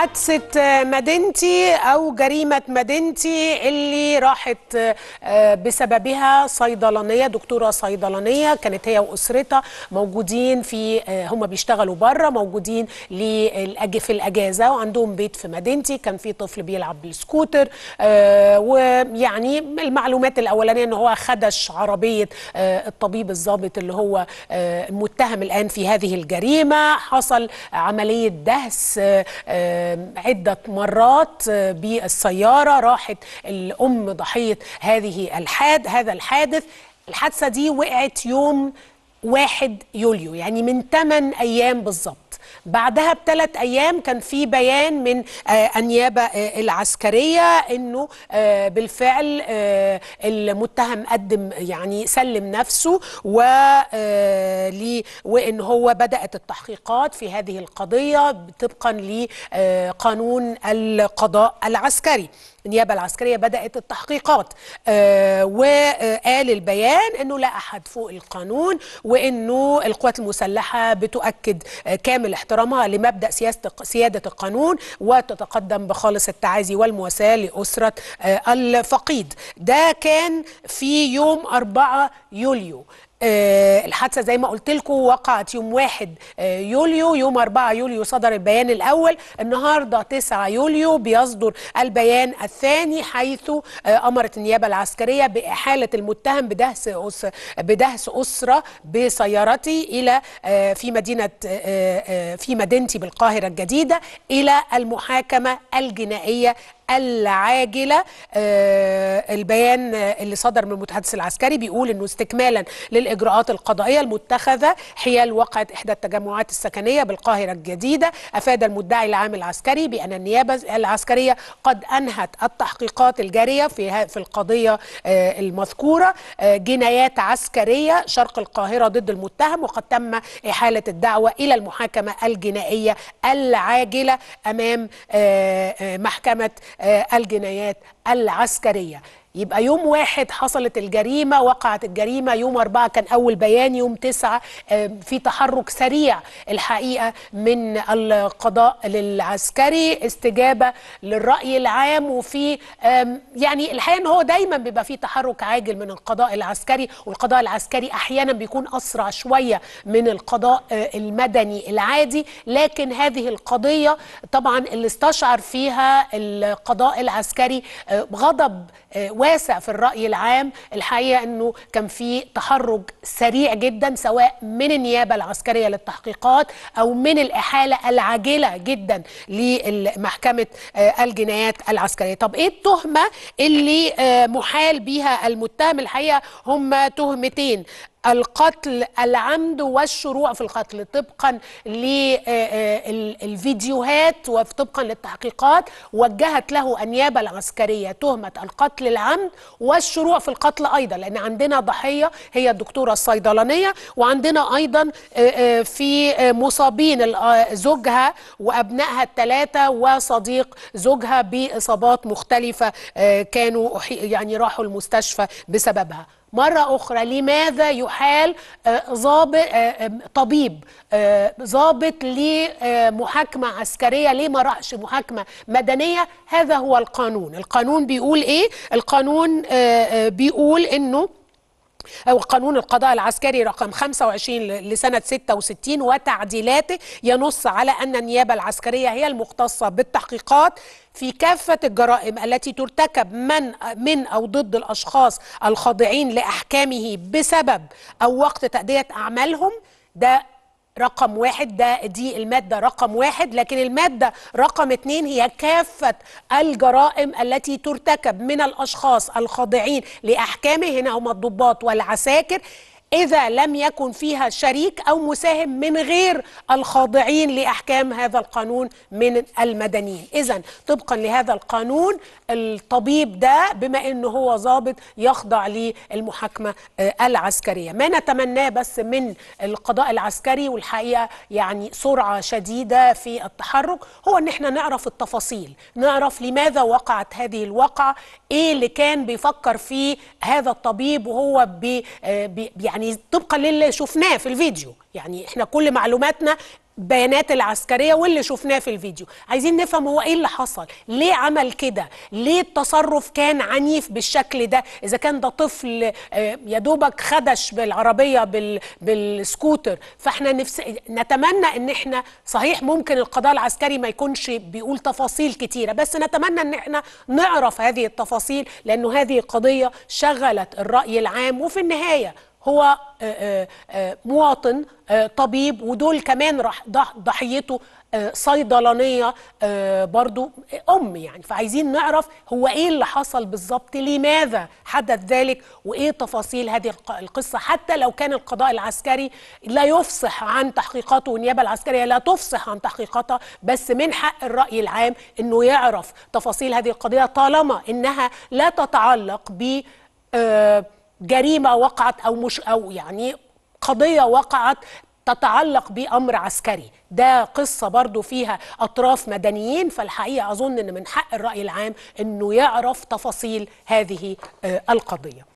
حادثة مدينتي أو جريمة مدينتي اللي راحت آه، بسببها صيدلانية دكتورة صيدلانية كانت هي وأسرتها موجودين في آه، هم بيشتغلوا بره موجودين في الأجازة وعندهم بيت في مدينتي كان في طفل بيلعب بالسكوتر آه، ويعني المعلومات الأولانية إن هو خدش عربية الطبيب الضابط اللي هو متهم الآن في هذه الجريمة حصل عملية دهس عدة مرات بالسيارة راحت الأم ضحية هذه الحاد هذا الحادث الحادثة دي وقعت يوم واحد يوليو يعني من 8 أيام بالظبط بعدها بثلاث ايام كان في بيان من آه، النيابه آه، العسكريه انه آه، بالفعل المتهم قدم يعني سلم نفسه و وان هو بدات التحقيقات في هذه القضيه طبقا لقانون القضاء العسكري النيابه العسكريه بدات التحقيقات آه وقال البيان انه لا احد فوق القانون وانه القوات المسلحه بتؤكد كامل احترامها لمبدا سياسه سياده القانون وتتقدم بخالص التعازي والمواساه لاسره آه الفقيد ده كان في يوم 4 يوليو آه، الحادثه زي ما قلت لكم وقعت يوم 1 آه، يوليو يوم 4 يوليو صدر البيان الاول النهارده 9 يوليو بيصدر البيان الثاني حيث امرت آه، النيابه العسكريه باحاله المتهم بدهس أس بدهس اسره بسيارتي الى في مدينه في مدينتي بالقاهره الجديده الى المحاكمه الجنائيه العاجله آه، البيان اللي صدر من المتحدث العسكري بيقول انه استكمالا للاجراءات القضائيه المتخذه حيال وقعه احدى التجمعات السكنيه بالقاهره الجديده افاد المدعي العام العسكري بان النيابه العسكريه قد انهت التحقيقات الجاريه في في القضيه آه، المذكوره آه، جنايات عسكريه شرق القاهره ضد المتهم وقد تم احاله الدعوه الى المحاكمه الجنائيه العاجله امام محكمه آه، الجنايات العسكريه يبقى يوم واحد حصلت الجريمة وقعت الجريمة يوم أربعة كان أول بيان يوم تسعة في تحرك سريع الحقيقة من القضاء للعسكري استجابة للرأي العام وفي يعني الحقيقة إن هو دايما بيبقى في تحرك عاجل من القضاء العسكري والقضاء العسكري أحيانا بيكون أسرع شوية من القضاء آه، المدني العادي لكن هذه القضية طبعا اللي استشعر فيها القضاء العسكري آه، غضب آه، واسع في الرأي العام الحقيقة أنه كان في تحرج سريع جدا سواء من النيابة العسكرية للتحقيقات أو من الإحالة العاجلة جدا لمحكمة آه، الجنايات العسكرية طب إيه التهمة اللي آه، محال بيها المتهم الحقيقة هم تهمتين القتل العمد والشروع في القتل طبقا للفيديوهات آه، آه، وطبقا للتحقيقات وجهت له النيابة العسكرية تهمة القتل العمد والشروع في القتل أيضا لأن عندنا ضحية هي الدكتورة الصيدلانية وعندنا أيضا آه، في مصابين زوجها وأبنائها الثلاثة وصديق زوجها بإصابات مختلفة كانوا يعني راحوا المستشفى بسببها مرة أخرى لماذا يحال آه، ضابط آه، طبيب آه، ضابط لمحاكمة عسكرية ليه ما راحش محاكمة مدنية هذا هو القانون القانون بيقول إيه القانون بيقول إنه أو قانون القضاء العسكري رقم 25 لسنة 66 وتعديلاته ينص على أن النيابة العسكرية هي المختصة بالتحقيقات في كافة الجرائم التي ترتكب من من أو ضد الأشخاص الخاضعين لأحكامه بسبب أو وقت تأدية أعمالهم ده رقم واحد ده دي المادة رقم واحد لكن المادة رقم اتنين هي كافة الجرائم التي ترتكب من الأشخاص الخاضعين لأحكامه هنا هم الضباط والعساكر إذا لم يكن فيها شريك أو مساهم من غير الخاضعين لأحكام هذا القانون من المدنيين إذا طبقا لهذا القانون الطبيب ده بما أنه هو ضابط يخضع للمحاكمة آه، العسكرية ما نتمناه بس من القضاء العسكري والحقيقة يعني سرعة شديدة في التحرك هو أن احنا نعرف التفاصيل نعرف لماذا وقعت هذه الواقعة إيه اللي كان بيفكر فيه هذا الطبيب وهو بي آه، يعني يعني طبقا للي شفناه في الفيديو يعني احنا كل معلوماتنا بيانات العسكريه واللي شفناه في الفيديو عايزين نفهم هو ايه اللي حصل ليه عمل كده ليه التصرف كان عنيف بالشكل ده اذا كان ده طفل آه، يا دوبك خدش بالعربيه بال... بالسكوتر فاحنا نفس... نتمنى ان احنا صحيح ممكن القضاء العسكري ما يكونش بيقول تفاصيل كتيره بس نتمنى ان احنا نعرف هذه التفاصيل لانه هذه قضيه شغلت الراي العام وفي النهايه هو آه، آه، آه، مواطن طبيب ودول كمان ضحيته صيدلانيه برضو ام يعني فعايزين نعرف هو ايه اللي حصل بالظبط لماذا حدث ذلك وايه تفاصيل هذه القصه حتى لو كان القضاء العسكري لا يفصح عن تحقيقاته والنيابه العسكريه لا تفصح عن تحقيقاتها بس من حق الراي العام انه يعرف تفاصيل هذه القضيه طالما انها لا تتعلق ب آه جريمه وقعت او مش او يعني قضيه وقعت تتعلق بأمر عسكري ده قصة برضو فيها أطراف مدنيين فالحقيقة أظن أن من حق الرأي العام أنه يعرف تفاصيل هذه آه، القضية